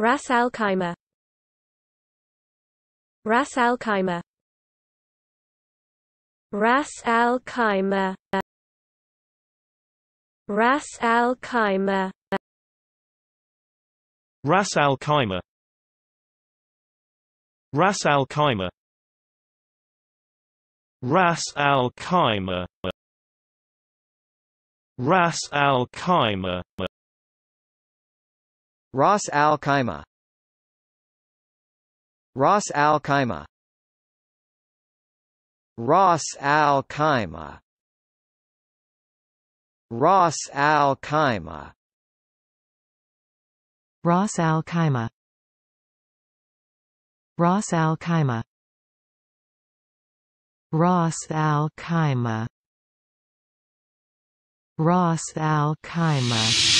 Ras Al Khaimah Ras Al Khaimah Ras Al Khaimah Ras Al Khaimah Ras Al Khaimah Ras Al Khaimah Ras Al Khaimah Ras Al Khaimah Ras Al Khaimah Ras Al Khaimah Ras Al Khaimah Ras Al Khaimah Ras Al Khaimah Ras Al Khaimah Ras Al Khaimah Ras Al Khaimah